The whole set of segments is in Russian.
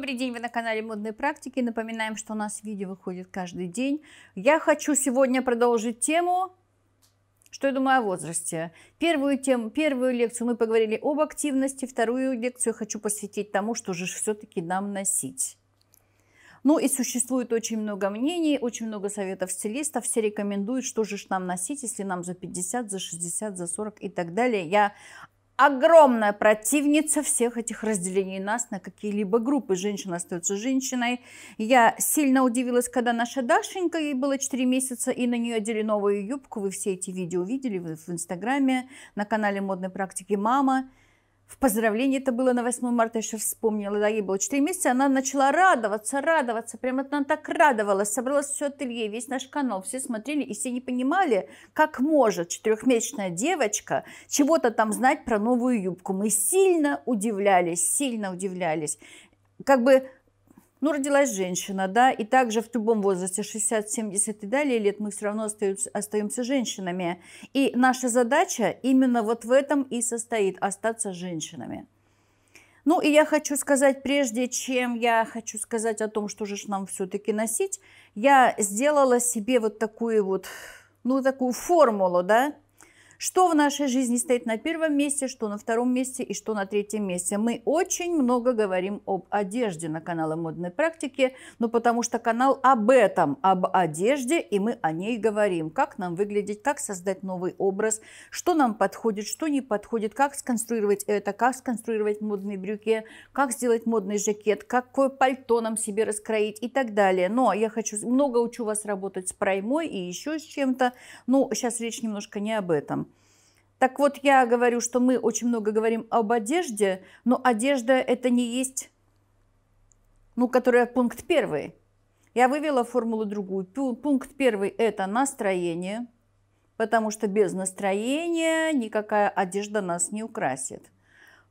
Добрый день, вы на канале Модные практики. Напоминаем, что у нас видео выходит каждый день. Я хочу сегодня продолжить тему, что я думаю о возрасте. Первую, тему, первую лекцию мы поговорили об активности, вторую лекцию хочу посвятить тому, что же все-таки нам носить. Ну и существует очень много мнений, очень много советов стилистов. Все рекомендуют, что же нам носить, если нам за 50, за 60, за 40 и так далее. Я огромная противница всех этих разделений нас на какие-либо группы. Женщина остается женщиной. Я сильно удивилась, когда наша Дашенька, ей было 4 месяца, и на нее одели новую юбку. Вы все эти видео видели в Инстаграме, на канале модной практики «Мама» в поздравлении, это было на 8 марта, я еще вспомнила, да, ей было 4 месяца, она начала радоваться, радоваться, прям она так радовалась, собралась все ателье, весь наш канал, все смотрели, и все не понимали, как может четырехмесячная девочка чего-то там знать про новую юбку. Мы сильно удивлялись, сильно удивлялись. Как бы ну, родилась женщина, да, и также в любом возрасте 60, 70 и далее лет мы все равно остаемся, остаемся женщинами. И наша задача именно вот в этом и состоит – остаться женщинами. Ну и я хочу сказать, прежде чем я хочу сказать о том, что же нам все-таки носить, я сделала себе вот такую вот, ну такую формулу, да, что в нашей жизни стоит на первом месте, что на втором месте и что на третьем месте? Мы очень много говорим об одежде на канале модной практики, но ну, потому что канал об этом, об одежде, и мы о ней говорим. Как нам выглядеть, как создать новый образ, что нам подходит, что не подходит, как сконструировать это, как сконструировать модные брюки, как сделать модный жакет, какое пальто нам себе раскроить и так далее. Но я хочу, много учу вас работать с проймой и еще с чем-то. Ну, сейчас речь немножко не об этом. Так вот, я говорю, что мы очень много говорим об одежде, но одежда это не есть, ну, которая пункт первый. Я вывела формулу другую. Пункт первый – это настроение, потому что без настроения никакая одежда нас не украсит.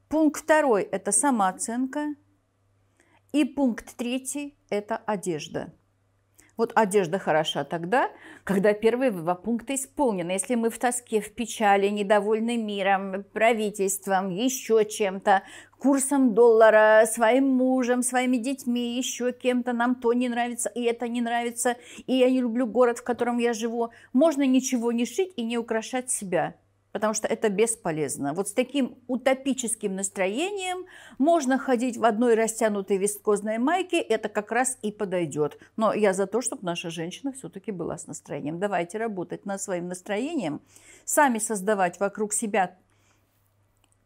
Пункт второй – это самооценка. И пункт третий – это одежда. Вот одежда хороша тогда, когда первые два пункта исполнены. Если мы в тоске, в печали, недовольны миром, правительством, еще чем-то, курсом доллара, своим мужем, своими детьми, еще кем-то, нам то не нравится, и это не нравится, и я не люблю город, в котором я живу, можно ничего не шить и не украшать себя – потому что это бесполезно. Вот с таким утопическим настроением можно ходить в одной растянутой вискозной майке, это как раз и подойдет. Но я за то, чтобы наша женщина все-таки была с настроением. Давайте работать над своим настроением, сами создавать вокруг себя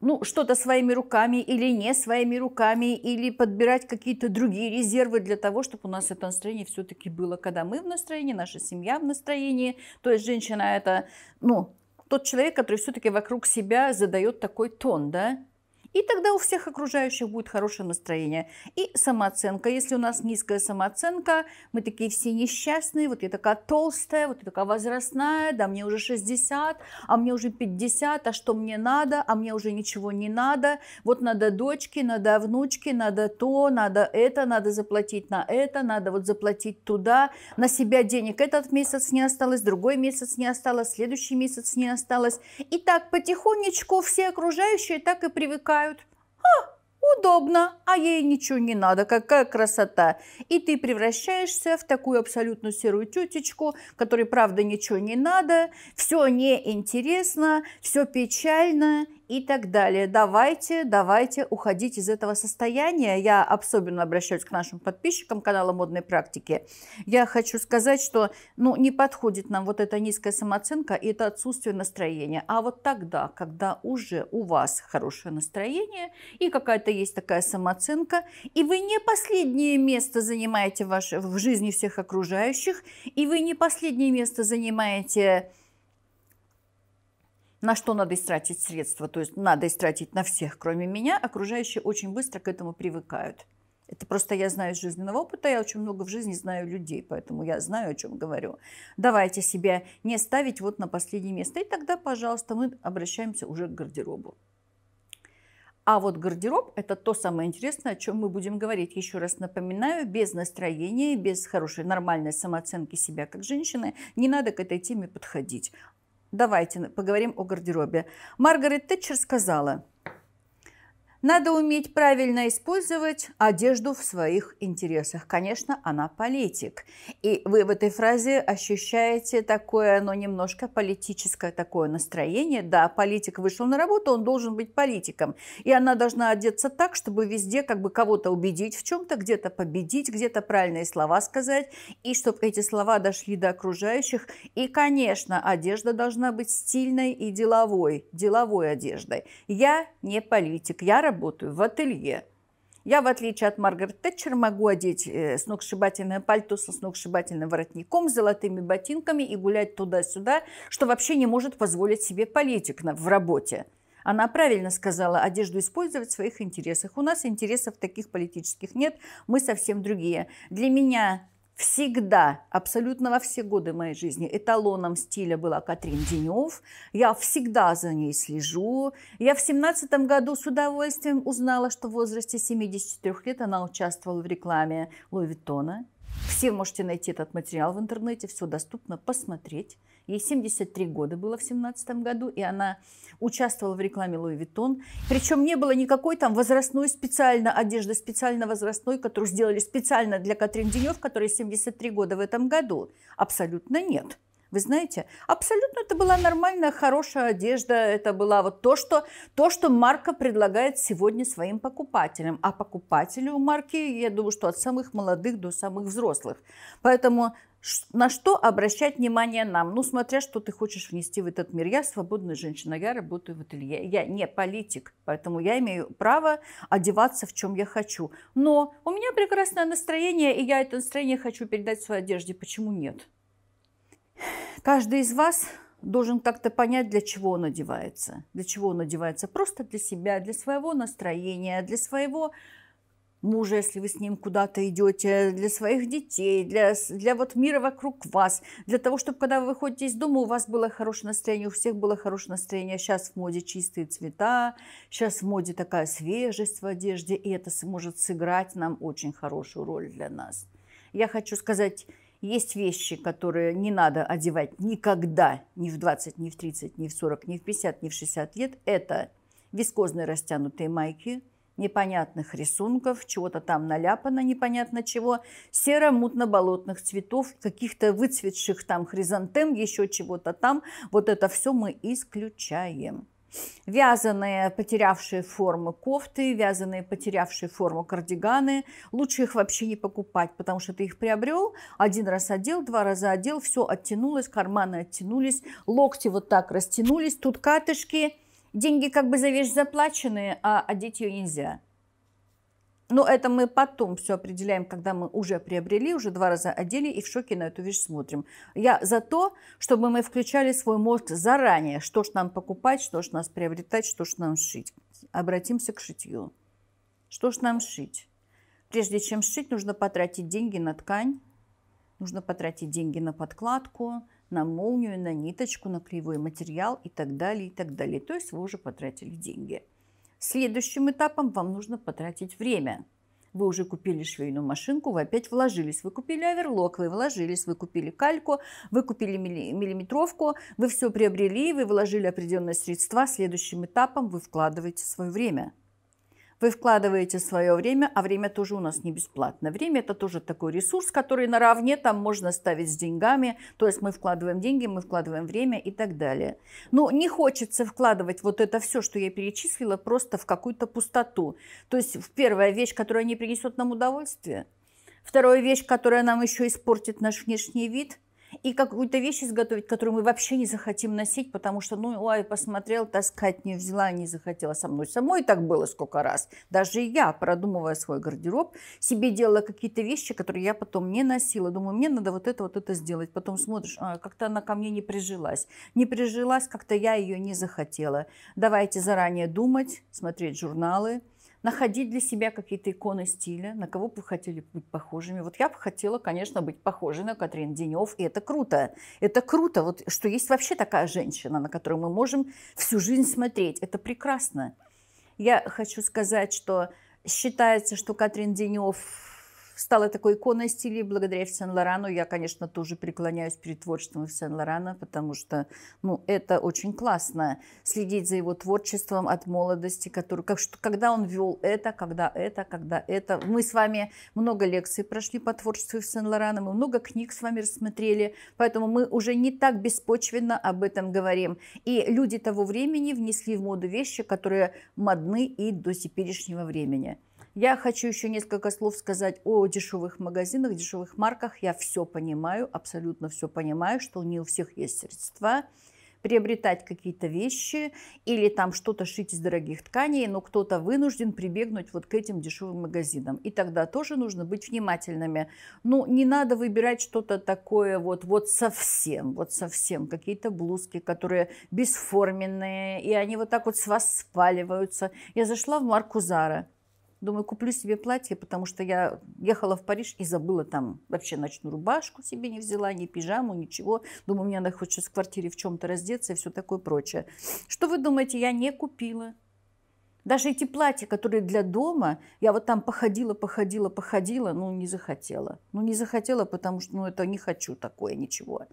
ну, что-то своими руками или не своими руками, или подбирать какие-то другие резервы для того, чтобы у нас это настроение все-таки было, когда мы в настроении, наша семья в настроении. То есть женщина это, ну, тот человек, который все-таки вокруг себя задает такой тон, да? И тогда у всех окружающих будет хорошее настроение. И самооценка. Если у нас низкая самооценка, мы такие все несчастные, вот я такая толстая, вот я такая возрастная, да, мне уже 60, а мне уже 50, а что мне надо, а мне уже ничего не надо, вот надо дочки, надо внучки, надо то, надо это, надо заплатить на это, надо вот заплатить туда, на себя денег этот месяц не осталось, другой месяц не осталось, следующий месяц не осталось. И так потихонечку все окружающие так и привыкают помогают. А, удобно, а ей ничего не надо, какая красота. И ты превращаешься в такую абсолютно серую тетечку, которой, правда, ничего не надо, все неинтересно, все печально и так далее. Давайте, давайте уходить из этого состояния. Я особенно обращаюсь к нашим подписчикам канала Модной практики». Я хочу сказать, что ну, не подходит нам вот эта низкая самооценка и это отсутствие настроения. А вот тогда, когда уже у вас хорошее настроение и какая-то есть такая самооценка, и вы не последнее место занимаете ваш, в жизни всех окружающих, и вы не последнее место занимаете на что надо истратить средства, то есть надо истратить на всех, кроме меня, окружающие очень быстро к этому привыкают. Это просто я знаю из жизненного опыта, я очень много в жизни знаю людей, поэтому я знаю, о чем говорю. Давайте себя не ставить вот на последнее место. И тогда, пожалуйста, мы обращаемся уже к гардеробу. А вот гардероб – это то самое интересное, о чем мы будем говорить. Еще раз напоминаю, без настроения, без хорошей, нормальной самооценки себя как женщины, не надо к этой теме подходить. Давайте поговорим о гардеробе. Маргарет Тэтчер сказала, надо уметь правильно использовать одежду в своих интересах. Конечно, она политик. И вы в этой фразе ощущаете такое, но немножко политическое такое настроение. Да, политик вышел на работу, он должен быть политиком. И она должна одеться так, чтобы везде как бы кого-то убедить в чем-то, где-то победить, где-то правильные слова сказать, и чтобы эти слова дошли до окружающих. И, конечно, одежда должна быть стильной и деловой, деловой одеждой. Я не политик, я работаю работаю в ателье. Я, в отличие от Маргарет Тэтчер, могу одеть э, сногсшибательное пальто со сногсшибательным воротником, золотыми ботинками и гулять туда-сюда, что вообще не может позволить себе политик в работе. Она правильно сказала, одежду использовать в своих интересах. У нас интересов таких политических нет, мы совсем другие. Для меня Всегда, абсолютно во все годы моей жизни эталоном стиля была Катрин Денев. Я всегда за ней слежу. Я в семнадцатом году с удовольствием узнала, что в возрасте 73 лет она участвовала в рекламе Луи Виттона. Все можете найти этот материал в интернете, все доступно, посмотреть. Ей 73 года было в 17 году, и она участвовала в рекламе Луи Виттон. Причем не было никакой там возрастной специально одежды, специально возрастной, которую сделали специально для Катрин Денев, которой 73 года в этом году. Абсолютно нет. Вы знаете, абсолютно это была нормальная, хорошая одежда. Это была вот то, что, то, что марка предлагает сегодня своим покупателям. А покупатели у марки, я думаю, что от самых молодых до самых взрослых. Поэтому на что обращать внимание нам? Ну, смотря, что ты хочешь внести в этот мир. Я свободная женщина, я работаю в ателье, я не политик, поэтому я имею право одеваться, в чем я хочу. Но у меня прекрасное настроение, и я это настроение хочу передать в своей одежде. Почему нет? Каждый из вас должен как-то понять, для чего он одевается. Для чего он одевается? Просто для себя, для своего настроения, для своего мужа, если вы с ним куда-то идете, для своих детей, для, для вот мира вокруг вас, для того, чтобы когда вы выходите из дома, у вас было хорошее настроение, у всех было хорошее настроение. Сейчас в моде чистые цвета, сейчас в моде такая свежесть в одежде, и это может сыграть нам очень хорошую роль для нас. Я хочу сказать, есть вещи, которые не надо одевать никогда, ни в 20, ни в 30, ни в 40, ни в 50, ни в 60 лет. Это вискозные растянутые майки – непонятных рисунков, чего-то там наляпано непонятно чего, серо-мутно-болотных цветов, каких-то выцветших там хризантем, еще чего-то там. Вот это все мы исключаем. Вязаные, потерявшие формы кофты, вязаные, потерявшие форму кардиганы. Лучше их вообще не покупать, потому что ты их приобрел, один раз одел, два раза одел, все оттянулось, карманы оттянулись, локти вот так растянулись, тут катышки – Деньги как бы за вещь заплачены, а одеть ее нельзя. Но это мы потом все определяем, когда мы уже приобрели, уже два раза одели и в шоке на эту вещь смотрим. Я за то, чтобы мы включали свой мозг заранее, что ж нам покупать, что ж нас приобретать, что ж нам шить. Обратимся к шитью. Что ж нам шить? Прежде чем шить, нужно потратить деньги на ткань, нужно потратить деньги на подкладку, на молнию, на ниточку, на кривой материал и так далее, и так далее. То есть вы уже потратили деньги. Следующим этапом вам нужно потратить время. Вы уже купили швейную машинку, вы опять вложились. Вы купили оверлок, вы вложились, вы купили кальку, вы купили миллиметровку, вы все приобрели, вы вложили определенные средства. Следующим этапом вы вкладываете свое время – вы вкладываете свое время, а время тоже у нас не бесплатно. Время – это тоже такой ресурс, который наравне там можно ставить с деньгами. То есть мы вкладываем деньги, мы вкладываем время и так далее. Но ну, не хочется вкладывать вот это все, что я перечислила, просто в какую-то пустоту. То есть первая вещь, которая не принесет нам удовольствия. Вторая вещь, которая нам еще испортит наш внешний вид – и какую-то вещь изготовить, которую мы вообще не захотим носить, потому что, ну, ой, посмотрел, таскать не взяла, не захотела со мной. Самой так было сколько раз. Даже я, продумывая свой гардероб, себе делала какие-то вещи, которые я потом не носила. Думаю, мне надо вот это, вот это сделать. Потом смотришь, как-то она ко мне не прижилась. Не прижилась, как-то я ее не захотела. Давайте заранее думать, смотреть журналы, находить для себя какие-то иконы стиля, на кого бы вы хотели быть похожими. Вот я бы хотела, конечно, быть похожей на Катрин Денев, и это круто. Это круто, вот, что есть вообще такая женщина, на которую мы можем всю жизнь смотреть. Это прекрасно. Я хочу сказать, что считается, что Катрин Денев стала такой иконой стиля. Благодаря Сен-Лорану я, конечно, тоже преклоняюсь перед творчеством Сен-Лорана, потому что ну, это очень классно, следить за его творчеством от молодости, который, как, что, когда он вел это, когда это, когда это. Мы с вами много лекций прошли по творчеству Сен-Лорана, мы много книг с вами рассмотрели, поэтому мы уже не так беспочвенно об этом говорим. И люди того времени внесли в моду вещи, которые модны и до теперешнего времени. Я хочу еще несколько слов сказать о дешевых магазинах, дешевых марках. Я все понимаю, абсолютно все понимаю, что не у всех есть средства приобретать какие-то вещи или там что-то шить из дорогих тканей, но кто-то вынужден прибегнуть вот к этим дешевым магазинам. И тогда тоже нужно быть внимательными. Ну, не надо выбирать что-то такое вот, вот совсем, вот совсем. Какие-то блузки, которые бесформенные, и они вот так вот с вас спаливаются. Я зашла в марку Зара – Думаю, куплю себе платье, потому что я ехала в Париж и забыла там вообще ночную рубашку себе не взяла, ни пижаму, ничего. Думаю, мне надо хоть сейчас в квартире в чем-то раздеться и все такое прочее. Что вы думаете, я не купила? Даже эти платья, которые для дома, я вот там походила, походила, походила, ну, не захотела. Ну, не захотела, потому что, ну, это не хочу такое, ничего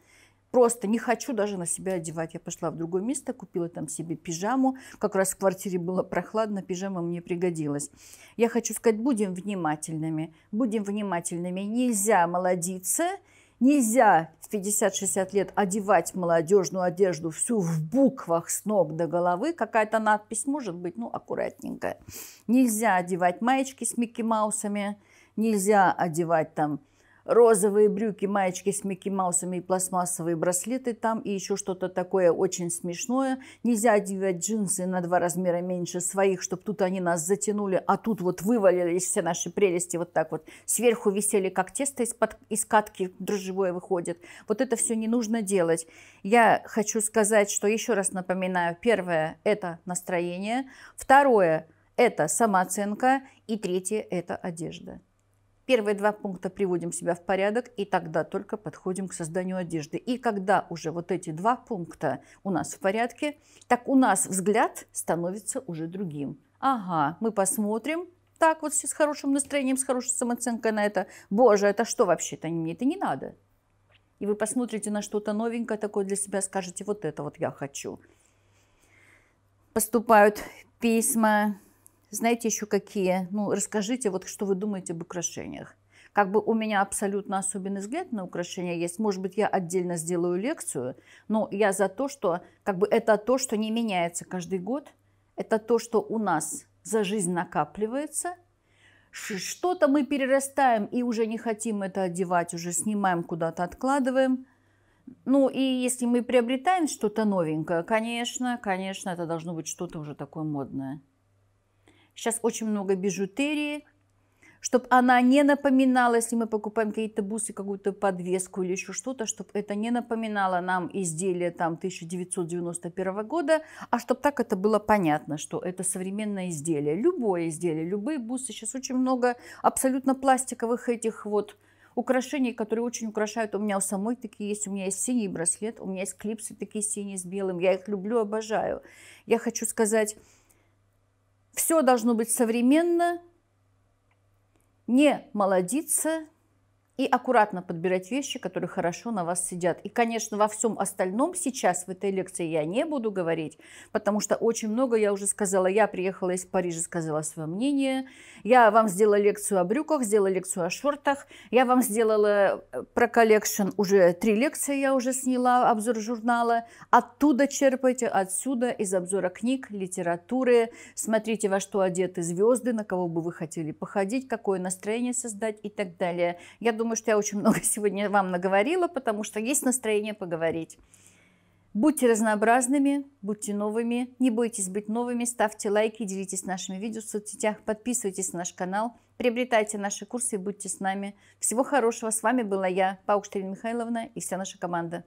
просто не хочу даже на себя одевать. Я пошла в другое место, купила там себе пижаму. Как раз в квартире было прохладно, пижама мне пригодилась. Я хочу сказать, будем внимательными. Будем внимательными. Нельзя молодиться, нельзя в 50-60 лет одевать молодежную одежду всю в буквах с ног до головы. Какая-то надпись может быть, ну, аккуратненькая. Нельзя одевать маечки с Микки Маусами, нельзя одевать там розовые брюки, маечки с Микки Маусами и пластмассовые браслеты там, и еще что-то такое очень смешное. Нельзя одевать джинсы на два размера меньше своих, чтобы тут они нас затянули, а тут вот вывалились все наши прелести вот так вот. Сверху висели, как тесто из-под, из катки дрожжевое выходит. Вот это все не нужно делать. Я хочу сказать, что еще раз напоминаю, первое – это настроение, второе – это самооценка, и третье – это одежда. Первые два пункта приводим себя в порядок, и тогда только подходим к созданию одежды. И когда уже вот эти два пункта у нас в порядке, так у нас взгляд становится уже другим. Ага, мы посмотрим, так вот с хорошим настроением, с хорошей самооценкой на это. Боже, это что вообще-то? Мне это не надо. И вы посмотрите на что-то новенькое такое для себя, скажете, вот это вот я хочу. Поступают письма, знаете еще какие? Ну, расскажите, вот что вы думаете об украшениях. Как бы у меня абсолютно особенный взгляд на украшения есть. Может быть, я отдельно сделаю лекцию, но я за то, что как бы это то, что не меняется каждый год. Это то, что у нас за жизнь накапливается. Что-то мы перерастаем и уже не хотим это одевать, уже снимаем, куда-то откладываем – ну и если мы приобретаем что-то новенькое, конечно, конечно, это должно быть что-то уже такое модное. Сейчас очень много бижутерии, чтобы она не напоминала, если мы покупаем какие-то бусы, какую-то подвеску или еще что-то, чтобы это не напоминало нам изделие там 1991 года, а чтобы так это было понятно, что это современное изделие. Любое изделие, любые бусы. Сейчас очень много абсолютно пластиковых этих вот украшений, которые очень украшают. У меня у самой такие есть. У меня есть синий браслет, у меня есть клипсы такие синие с белым. Я их люблю, обожаю. Я хочу сказать, все должно быть современно, не молодиться – и аккуратно подбирать вещи, которые хорошо на вас сидят. И, конечно, во всем остальном сейчас в этой лекции я не буду говорить, потому что очень много я уже сказала. Я приехала из Парижа, сказала свое мнение. Я вам сделала лекцию о брюках, сделала лекцию о шортах. Я вам сделала э, про коллекшн уже три лекции я уже сняла, обзор журнала. Оттуда черпайте, отсюда, из обзора книг, литературы. Смотрите, во что одеты звезды, на кого бы вы хотели походить, какое настроение создать и так далее. Я думаю, думаю, что я очень много сегодня вам наговорила, потому что есть настроение поговорить. Будьте разнообразными, будьте новыми, не бойтесь быть новыми, ставьте лайки, делитесь нашими видео в соцсетях, подписывайтесь на наш канал, приобретайте наши курсы и будьте с нами. Всего хорошего, с вами была я, Паукштейн Михайловна и вся наша команда.